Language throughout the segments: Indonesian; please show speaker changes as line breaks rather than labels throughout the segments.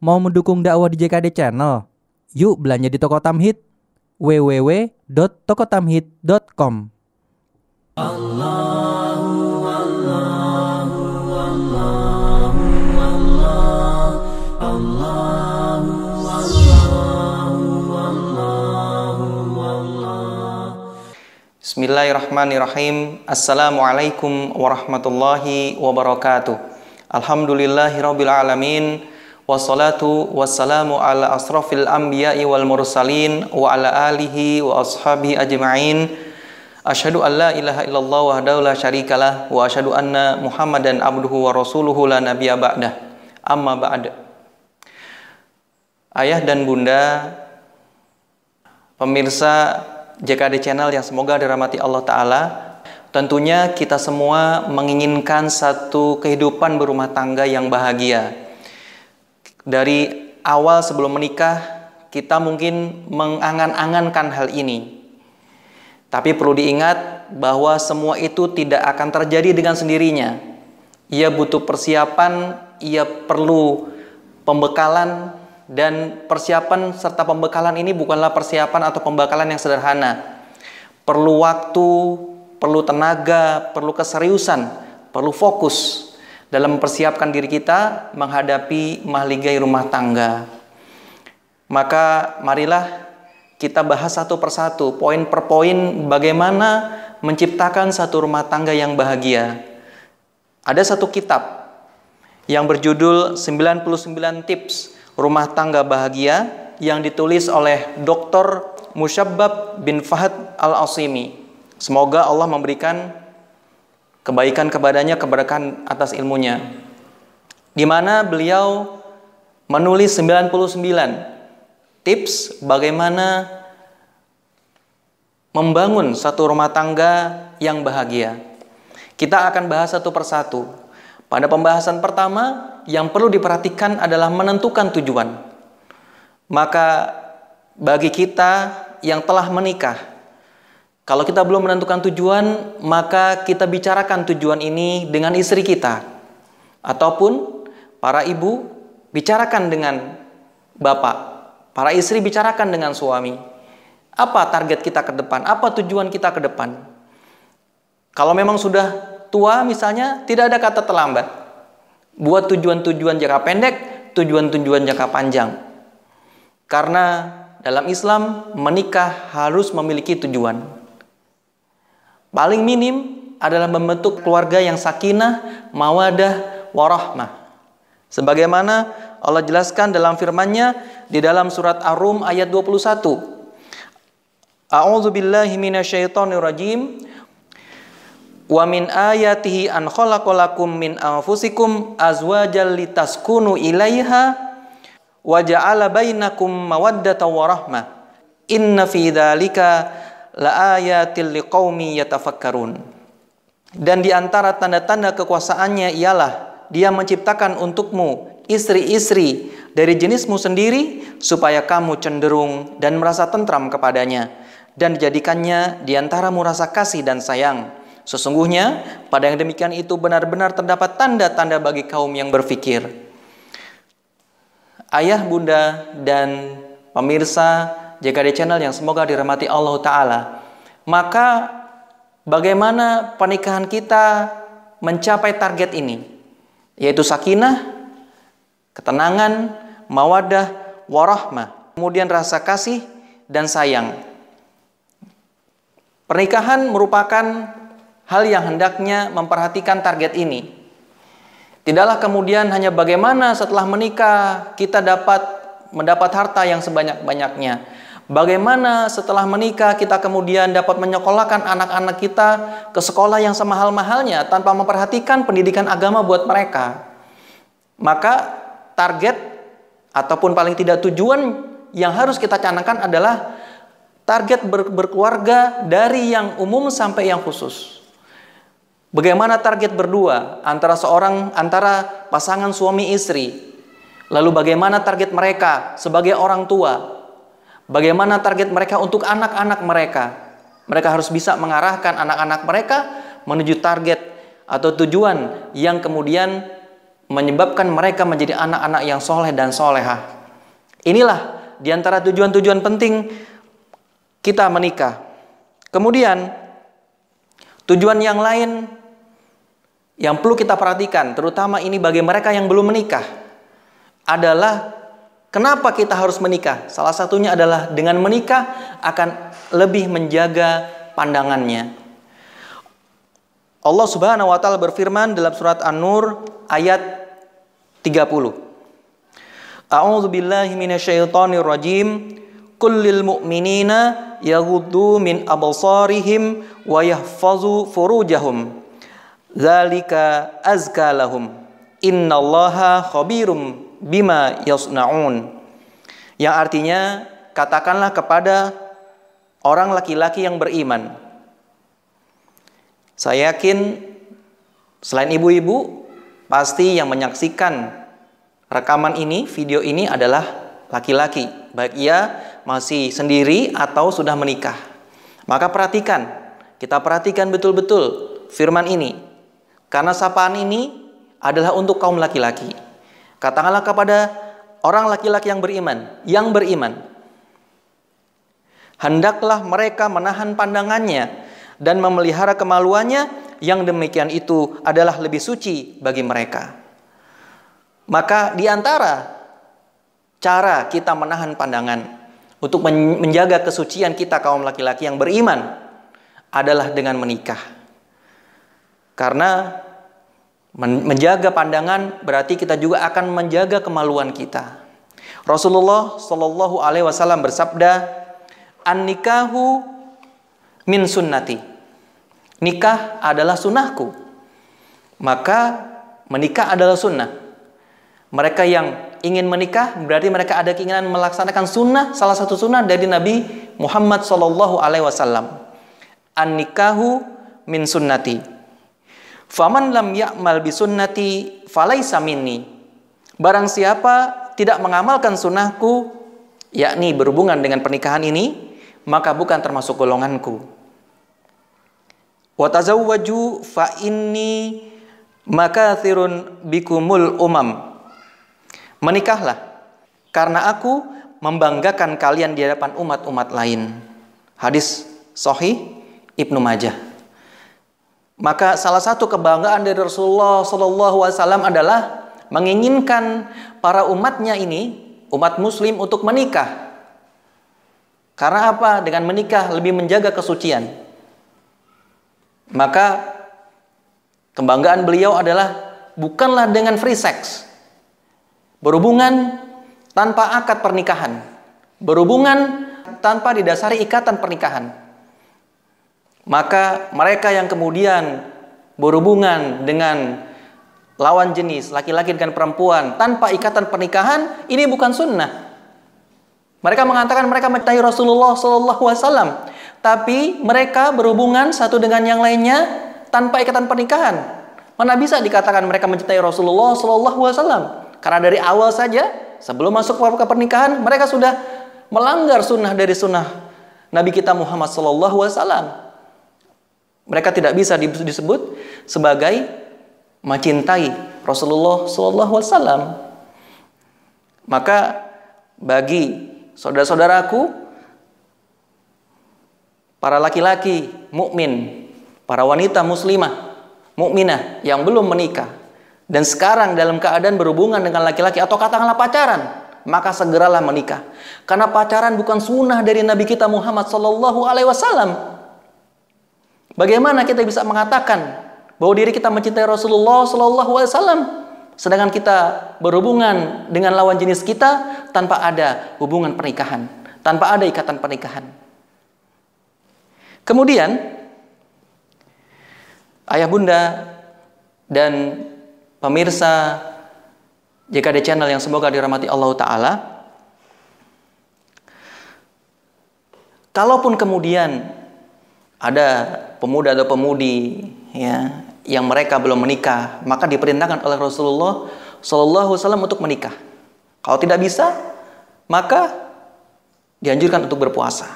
Mau mendukung dakwah di JKD Channel? Yuk belanja di toko Tamhid www.tokotamhid.com Allahu Allahu Allahu Allah Allahu Allahu Allahu Bismillahirrahmanirrahim Assalamualaikum warahmatullahi wabarakatuh Alhamdulillahirabbil alamin wassalatu wassalamu ala asrafil anbiya'i wal mursalin wa ala alihi wa ashabihi ajma'in Ashadu an la ilaha illallah wa daulah syarikalah wa ashadu anna muhammadan abduhu wa rasuluhu la nabiya ba'dah amma ba'd Ayah dan bunda pemirsa JKD Channel yang semoga dirahmati Allah Ta'ala Tentunya kita semua menginginkan satu kehidupan berumah tangga yang bahagia dari awal sebelum menikah kita mungkin mengangan-angankan hal ini. Tapi perlu diingat bahwa semua itu tidak akan terjadi dengan sendirinya. Ia butuh persiapan, ia perlu pembekalan dan persiapan serta pembekalan ini bukanlah persiapan atau pembekalan yang sederhana. Perlu waktu, perlu tenaga, perlu keseriusan, perlu fokus dalam mempersiapkan diri kita menghadapi mahligai rumah tangga. Maka marilah kita bahas satu persatu, poin per poin bagaimana menciptakan satu rumah tangga yang bahagia. Ada satu kitab yang berjudul 99 Tips Rumah Tangga Bahagia yang ditulis oleh Dr. Musyabbab bin Fahad Al-Asimi. Semoga Allah memberikan kebaikan kepadanya, keberkahan atas ilmunya. Di mana beliau menulis 99 tips bagaimana membangun satu rumah tangga yang bahagia. Kita akan bahas satu persatu. Pada pembahasan pertama, yang perlu diperhatikan adalah menentukan tujuan. Maka bagi kita yang telah menikah, kalau kita belum menentukan tujuan, maka kita bicarakan tujuan ini dengan istri kita. Ataupun para ibu, bicarakan dengan bapak. Para istri bicarakan dengan suami. Apa target kita ke depan? Apa tujuan kita ke depan? Kalau memang sudah tua misalnya, tidak ada kata terlambat. Buat tujuan-tujuan jangka pendek, tujuan-tujuan jangka panjang. Karena dalam Islam, menikah harus memiliki tujuan. Paling minim adalah membentuk keluarga yang sakinah, mawadah, warahmah. Sebagaimana Allah jelaskan dalam firman-Nya di dalam surat Ar-Rum ayat 21. A'udzu billahi minasyaitonir rajim. Wa min ayatihi an khalaqalakum min anfusikum azwajal litaskunu ilaiha wa ja'ala bainakum mawaddatan wa rahmah. Inna fi dzalika la ayatil liqaumi yatafakkarun. Dan di antara tanda-tanda kekuasaannya ialah dia menciptakan untukmu istri-istri dari jenismu sendiri supaya kamu cenderung dan merasa tentram kepadanya dan dijadikannya di antaramu rasa kasih dan sayang. Sesungguhnya pada yang demikian itu benar-benar terdapat tanda-tanda bagi kaum yang berpikir. Ayah, bunda, dan pemirsa JKD Channel yang semoga dirahmati Allah Ta'ala. Maka bagaimana pernikahan kita mencapai target ini? Yaitu sakinah, ketenangan, mawadah, warahmah. Kemudian rasa kasih dan sayang. Pernikahan merupakan hal yang hendaknya memperhatikan target ini. Tidaklah kemudian hanya bagaimana setelah menikah kita dapat mendapat harta yang sebanyak-banyaknya, Bagaimana setelah menikah kita kemudian dapat menyekolahkan anak-anak kita ke sekolah yang semahal-mahalnya tanpa memperhatikan pendidikan agama buat mereka? Maka target ataupun paling tidak tujuan yang harus kita canangkan adalah target ber berkeluarga dari yang umum sampai yang khusus. Bagaimana target berdua antara seorang antara pasangan suami istri? Lalu bagaimana target mereka sebagai orang tua Bagaimana target mereka untuk anak-anak mereka? Mereka harus bisa mengarahkan anak-anak mereka menuju target atau tujuan yang kemudian menyebabkan mereka menjadi anak-anak yang soleh dan soleha. Inilah diantara tujuan-tujuan penting kita menikah. Kemudian tujuan yang lain yang perlu kita perhatikan, terutama ini bagi mereka yang belum menikah, adalah Kenapa kita harus menikah? Salah satunya adalah dengan menikah akan lebih menjaga pandangannya. Allah Subhanahu wa taala berfirman dalam surat An-Nur ayat 30. A'udzu billahi minasyaitonir rajim. Kullil mu'minina yaghuddu min absarihim wa yahfazu furujahum. Zalika azka lahum. Innallaha khabirum bima yasnaun yang artinya katakanlah kepada orang laki-laki yang beriman saya yakin selain ibu-ibu pasti yang menyaksikan rekaman ini video ini adalah laki-laki baik ia masih sendiri atau sudah menikah maka perhatikan kita perhatikan betul-betul firman ini karena sapaan ini adalah untuk kaum laki-laki Katakanlah kepada orang laki-laki yang beriman, yang beriman. Hendaklah mereka menahan pandangannya dan memelihara kemaluannya yang demikian itu adalah lebih suci bagi mereka. Maka di antara cara kita menahan pandangan untuk menjaga kesucian kita kaum laki-laki yang beriman adalah dengan menikah. Karena menjaga pandangan berarti kita juga akan menjaga kemaluan kita. Rasulullah Shallallahu Alaihi Wasallam bersabda, an nikahu min sunnati. Nikah adalah sunnahku. Maka menikah adalah sunnah. Mereka yang ingin menikah berarti mereka ada keinginan melaksanakan sunnah salah satu sunnah dari Nabi Muhammad Shallallahu Alaihi Wasallam. An nikahu min sunnati Faman lam ya'mal bisunnati falaisa minni. Barang siapa tidak mengamalkan sunnahku, yakni berhubungan dengan pernikahan ini, maka bukan termasuk golonganku. Watazawwaju fa inni makathirun bikumul umam. Menikahlah, karena aku membanggakan kalian di hadapan umat-umat lain. Hadis Sohi Ibnu Majah. Maka salah satu kebanggaan dari Rasulullah Shallallahu Alaihi Wasallam adalah menginginkan para umatnya ini, umat Muslim untuk menikah. Karena apa? Dengan menikah lebih menjaga kesucian. Maka kebanggaan beliau adalah bukanlah dengan free sex, berhubungan tanpa akad pernikahan, berhubungan tanpa didasari ikatan pernikahan. Maka mereka yang kemudian berhubungan dengan lawan jenis, laki-laki dengan perempuan, tanpa ikatan pernikahan, ini bukan sunnah. Mereka mengatakan mereka mencintai Rasulullah Sallallahu Wasallam, tapi mereka berhubungan satu dengan yang lainnya tanpa ikatan pernikahan. Mana bisa dikatakan mereka mencintai Rasulullah Sallallahu Wasallam? Karena dari awal saja, sebelum masuk ke pernikahan, mereka sudah melanggar sunnah dari sunnah Nabi kita Muhammad Sallallahu Wasallam. Mereka tidak bisa disebut sebagai mencintai Rasulullah Shallallahu Alaihi Wasallam. Maka bagi saudara-saudaraku, para laki-laki mukmin, para wanita muslimah, mukminah yang belum menikah dan sekarang dalam keadaan berhubungan dengan laki-laki atau katakanlah pacaran, maka segeralah menikah. Karena pacaran bukan sunnah dari Nabi kita Muhammad Shallallahu Alaihi Wasallam. Bagaimana kita bisa mengatakan bahwa diri kita mencintai Rasulullah Shallallahu Alaihi Wasallam, sedangkan kita berhubungan dengan lawan jenis kita tanpa ada hubungan pernikahan, tanpa ada ikatan pernikahan. Kemudian ayah bunda dan pemirsa JKD Channel yang semoga dirahmati Allah Ta'ala Kalaupun kemudian ada pemuda atau pemudi ya yang mereka belum menikah, maka diperintahkan oleh Rasulullah Shallallahu Wasallam untuk menikah. Kalau tidak bisa, maka dianjurkan untuk berpuasa.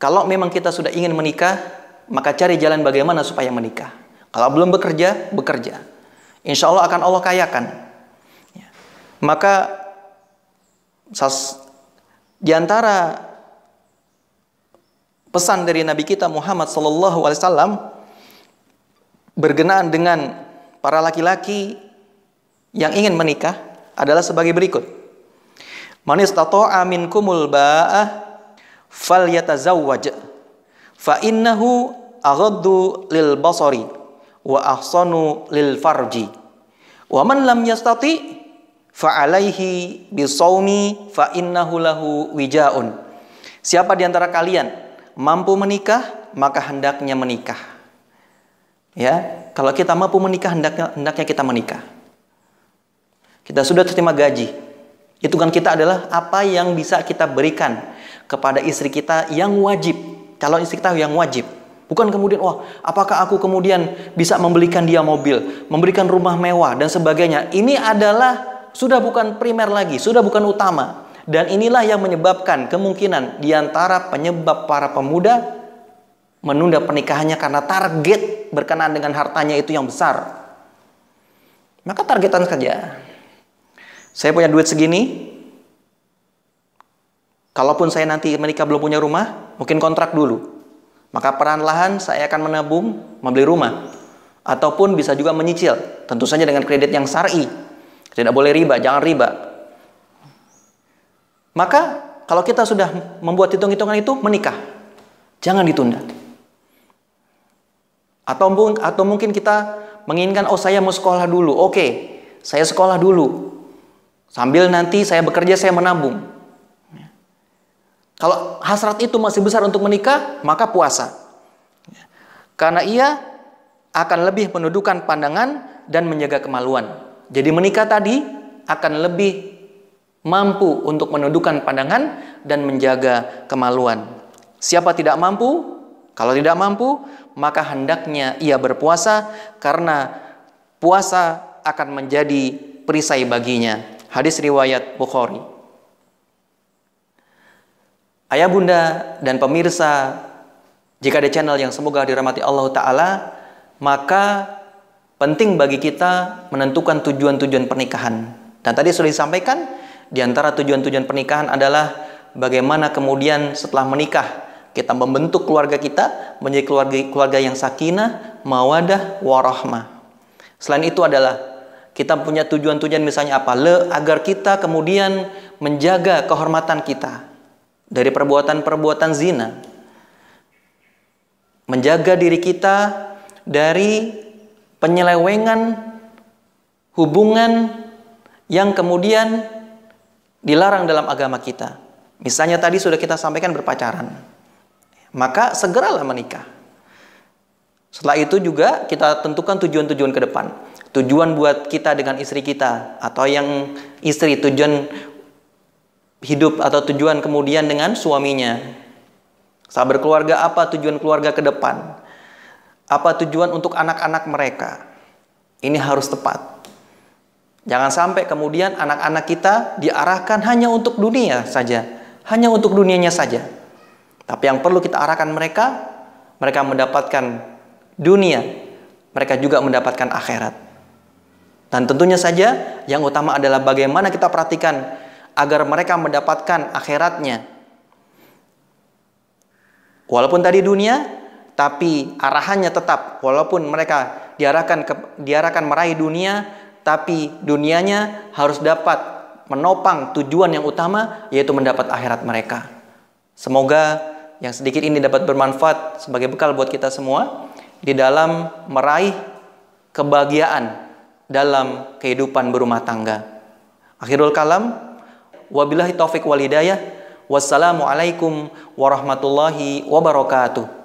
Kalau memang kita sudah ingin menikah, maka cari jalan bagaimana supaya menikah. Kalau belum bekerja, bekerja. Insya Allah akan Allah kayakan. Ya. Maka di antara pesan dari Nabi kita Muhammad saw berkenaan dengan para laki-laki yang ingin menikah adalah sebagai berikut. Manis amin minkumul ba'ah fal yatazawwaj fa innahu aghaddu lil basari wa ahsanu lil farji. Wa man lam yastati' fa'alaihi bisawmi fa innahu lahu wija'un. Siapa di antara kalian mampu menikah, maka hendaknya menikah. Ya, kalau kita mampu menikah, hendaknya hendaknya kita menikah. Kita sudah terima gaji. Hitungan kita adalah apa yang bisa kita berikan kepada istri kita yang wajib, kalau istri kita yang wajib. Bukan kemudian, wah, apakah aku kemudian bisa membelikan dia mobil, memberikan rumah mewah, dan sebagainya. Ini adalah sudah bukan primer lagi, sudah bukan utama. Dan inilah yang menyebabkan kemungkinan diantara penyebab para pemuda menunda pernikahannya karena target berkenaan dengan hartanya itu yang besar. Maka targetan saja. Saya punya duit segini. Kalaupun saya nanti menikah belum punya rumah, mungkin kontrak dulu. Maka perlahan-lahan saya akan menabung, membeli rumah. Ataupun bisa juga menyicil, tentu saja dengan kredit yang syar'i. Tidak boleh riba, jangan riba maka kalau kita sudah membuat hitung-hitungan itu menikah. Jangan ditunda. Atau, atau mungkin kita menginginkan oh saya mau sekolah dulu. Oke, saya sekolah dulu. Sambil nanti saya bekerja saya menabung. Kalau hasrat itu masih besar untuk menikah, maka puasa. Karena ia akan lebih menundukkan pandangan dan menjaga kemaluan. Jadi menikah tadi akan lebih mampu untuk menundukkan pandangan dan menjaga kemaluan. Siapa tidak mampu? Kalau tidak mampu, maka hendaknya ia berpuasa karena puasa akan menjadi perisai baginya. Hadis riwayat Bukhari. Ayah bunda dan pemirsa, jika ada channel yang semoga dirahmati Allah Ta'ala, maka penting bagi kita menentukan tujuan-tujuan pernikahan. Dan tadi sudah disampaikan, di antara tujuan-tujuan pernikahan adalah bagaimana kemudian setelah menikah kita membentuk keluarga kita menjadi keluarga keluarga yang sakinah, mawadah, warahmah. Selain itu adalah kita punya tujuan-tujuan misalnya apa? Le agar kita kemudian menjaga kehormatan kita dari perbuatan-perbuatan zina. Menjaga diri kita dari penyelewengan hubungan yang kemudian dilarang dalam agama kita. Misalnya tadi sudah kita sampaikan berpacaran. Maka segeralah menikah. Setelah itu juga kita tentukan tujuan-tujuan ke depan. Tujuan buat kita dengan istri kita atau yang istri tujuan hidup atau tujuan kemudian dengan suaminya. Saat keluarga apa tujuan keluarga ke depan? Apa tujuan untuk anak-anak mereka? Ini harus tepat. Jangan sampai kemudian anak-anak kita diarahkan hanya untuk dunia saja, hanya untuk dunianya saja. Tapi yang perlu kita arahkan mereka, mereka mendapatkan dunia, mereka juga mendapatkan akhirat. Dan tentunya saja yang utama adalah bagaimana kita perhatikan agar mereka mendapatkan akhiratnya. Walaupun tadi dunia, tapi arahannya tetap walaupun mereka diarahkan ke, diarahkan meraih dunia, tapi dunianya harus dapat menopang tujuan yang utama yaitu mendapat akhirat mereka. Semoga yang sedikit ini dapat bermanfaat sebagai bekal buat kita semua di dalam meraih kebahagiaan dalam kehidupan berumah tangga. Akhirul kalam, wabillahi taufik walidayah, wassalamualaikum warahmatullahi wabarakatuh.